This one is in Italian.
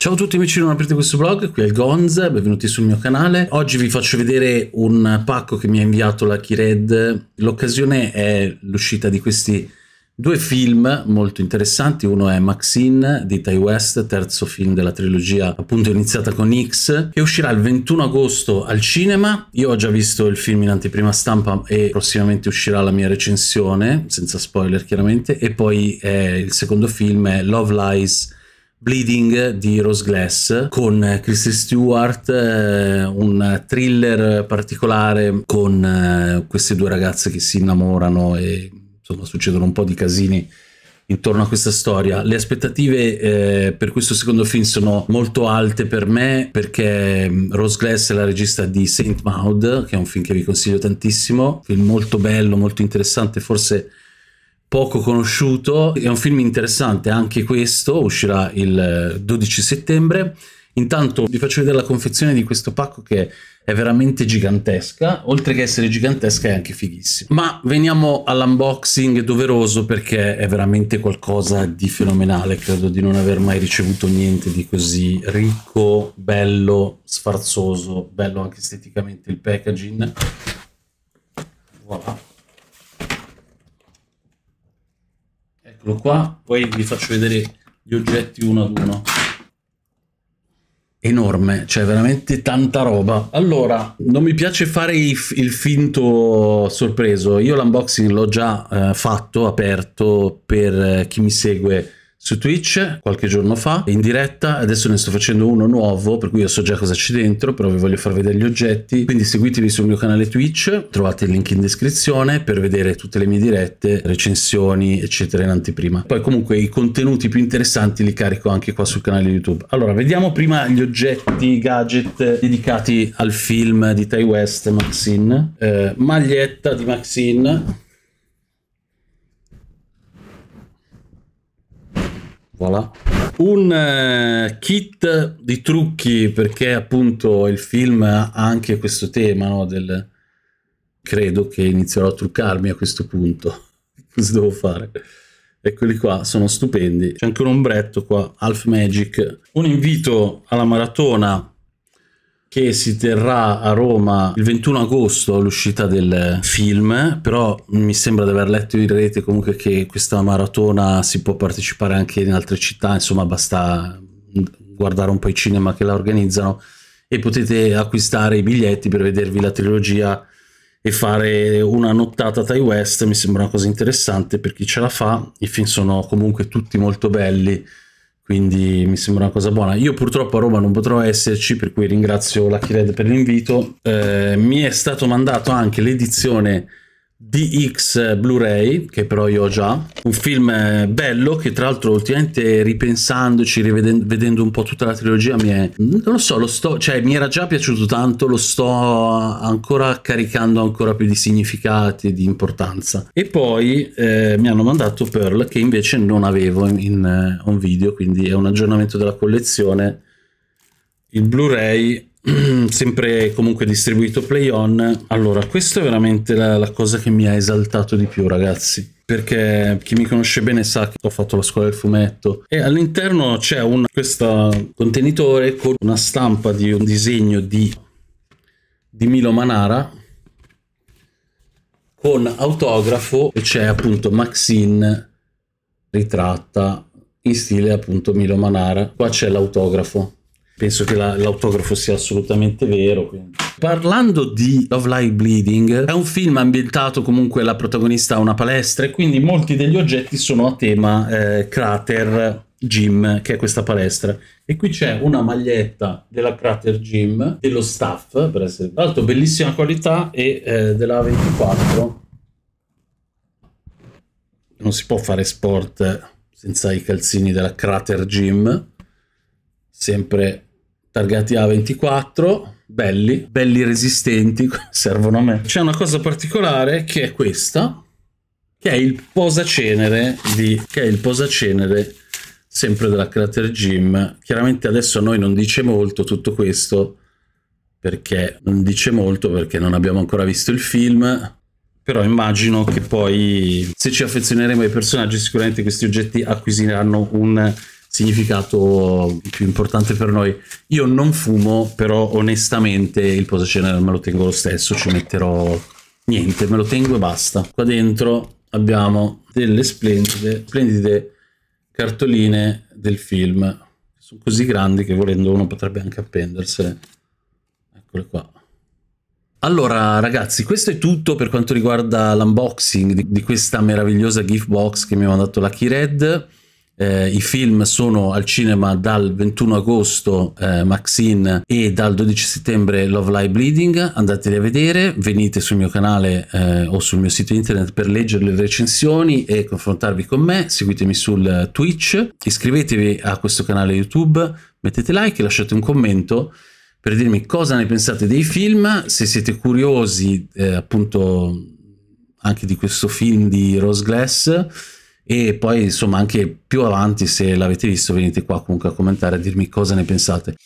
Ciao a tutti amici, non aprite questo blog, qui è il Gonza, benvenuti sul mio canale. Oggi vi faccio vedere un pacco che mi ha inviato la Kired. L'occasione è l'uscita di questi due film molto interessanti. Uno è Maxine di Ty West, terzo film della trilogia appunto iniziata con X, che uscirà il 21 agosto al cinema. Io ho già visto il film in anteprima stampa e prossimamente uscirà la mia recensione, senza spoiler chiaramente. E poi eh, il secondo film è Love Lies Bleeding di Rose Glass con Christy Stewart, eh, un thriller particolare con eh, queste due ragazze che si innamorano e insomma succedono un po' di casini intorno a questa storia. Le aspettative eh, per questo secondo film sono molto alte per me perché mm, Rose Glass è la regista di Saint Maud, che è un film che vi consiglio tantissimo, film molto bello, molto interessante, forse poco conosciuto, è un film interessante anche questo, uscirà il 12 eh, settembre. Intanto vi faccio vedere la confezione di questo pacco che è veramente gigantesca, oltre che essere gigantesca è anche fighissima. Ma veniamo all'unboxing doveroso perché è veramente qualcosa di fenomenale, credo di non aver mai ricevuto niente di così ricco, bello, sfarzoso, bello anche esteticamente il packaging. Voilà eccolo qua, poi vi faccio vedere gli oggetti uno ad uno. Enorme, cioè veramente tanta roba. Allora, non mi piace fare il, il finto sorpreso, io l'unboxing l'ho già eh, fatto, aperto per eh, chi mi segue su Twitch qualche giorno fa in diretta, adesso ne sto facendo uno nuovo per cui io so già cosa c'è dentro, però vi voglio far vedere gli oggetti, quindi seguitemi sul mio canale Twitch, trovate il link in descrizione per vedere tutte le mie dirette, recensioni eccetera in anteprima. Poi comunque i contenuti più interessanti li carico anche qua sul canale YouTube. Allora vediamo prima gli oggetti, i gadget dedicati al film di Ty West, Maxine, eh, maglietta di Maxine Voilà. Un eh, kit di trucchi perché appunto il film ha anche questo tema no, del... Credo che inizierò a truccarmi a questo punto. Cosa devo fare? Eccoli qua, sono stupendi. C'è anche un ombretto qua, Half Magic. Un invito alla maratona che si terrà a Roma il 21 agosto all'uscita del film, però mi sembra di aver letto in rete comunque che questa maratona si può partecipare anche in altre città, insomma basta guardare un po' i cinema che la organizzano e potete acquistare i biglietti per vedervi la trilogia e fare una nottata Thai West, mi sembra una cosa interessante per chi ce la fa, i film sono comunque tutti molto belli quindi mi sembra una cosa buona. Io purtroppo a Roma non potrò esserci, per cui ringrazio Lucky Red per l'invito. Eh, mi è stato mandato anche l'edizione DX Blu-ray, che però io ho già, un film eh, bello che tra l'altro ultimamente ripensandoci, vedendo un po' tutta la trilogia, mi è, non lo so, lo sto, cioè mi era già piaciuto tanto, lo sto ancora caricando ancora più di significati, e di importanza. E poi eh, mi hanno mandato Pearl che invece non avevo in, in uh, un video, quindi è un aggiornamento della collezione. Il Blu-ray sempre comunque distribuito play on allora questa è veramente la, la, cosa che mi ha esaltato di più ragazzi perché chi mi conosce bene sa che ho fatto la scuola del fumetto e all'interno c'è un, questo contenitore con una stampa di un disegno di, di Milo Manara con autografo e c'è appunto Maxine ritratta in stile appunto Milo Manara qua c'è l'autografo penso che la, l'autografo sia assolutamente vero. Quindi. Parlando di Love Live Bleeding, è un film ambientato comunque la protagonista a una palestra e quindi molti degli oggetti sono a tema eh, crater gym, che è questa palestra. E qui c'è una maglietta della Crater Gym, dello staff, per essere tra l'altro bellissima qualità, e eh, della 24. Non si può fare sport senza i calzini della Crater Gym, sempre targati A24, belli, belli resistenti, servono a me. C'è una cosa particolare che è questa, che è il posacenere di... che è il posacenere sempre della Crater Gym. Chiaramente adesso a noi non dice molto tutto questo, perché non dice molto, perché non abbiamo ancora visto il film, però immagino che poi se ci affezioneremo ai personaggi sicuramente questi oggetti acquisiranno un significato più importante per noi. Io non fumo, però onestamente il posacenere me lo tengo lo stesso, ci metterò niente, me lo tengo e basta. Qua dentro abbiamo delle splendide, splendide cartoline del film. Sono così grandi che volendo uno potrebbe anche appendersele. Eccole qua. Allora ragazzi, questo è tutto per quanto riguarda l'unboxing di, di, questa meravigliosa gift box che mi ha mandato Lucky Red. Eh, I film sono al cinema dal 21 agosto eh, Maxine e dal 12 settembre Love Live Bleeding, andateli a vedere, venite sul mio canale eh, o sul mio sito internet per leggere le recensioni e confrontarvi con me, seguitemi sul Twitch, iscrivetevi a questo canale YouTube, mettete like e lasciate un commento per dirmi cosa ne pensate dei film, se siete curiosi eh, appunto anche di questo film di Rose Glass e poi insomma anche più avanti se l'avete visto venite qua comunque a commentare a dirmi cosa ne pensate.